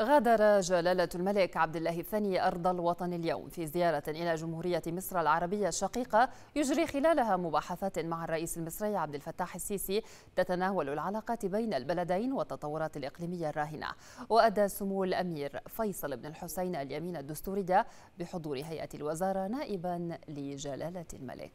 غادر جلالة الملك عبد الله الثاني أرض الوطن اليوم في زيارة إلى جمهورية مصر العربية الشقيقة يجري خلالها مباحثات مع الرئيس المصري عبد الفتاح السيسي تتناول العلاقات بين البلدين والتطورات الإقليمية الراهنة وأدى سمو الأمير فيصل بن الحسين اليمين الدستورية بحضور هيئة الوزارة نائبا لجلالة الملك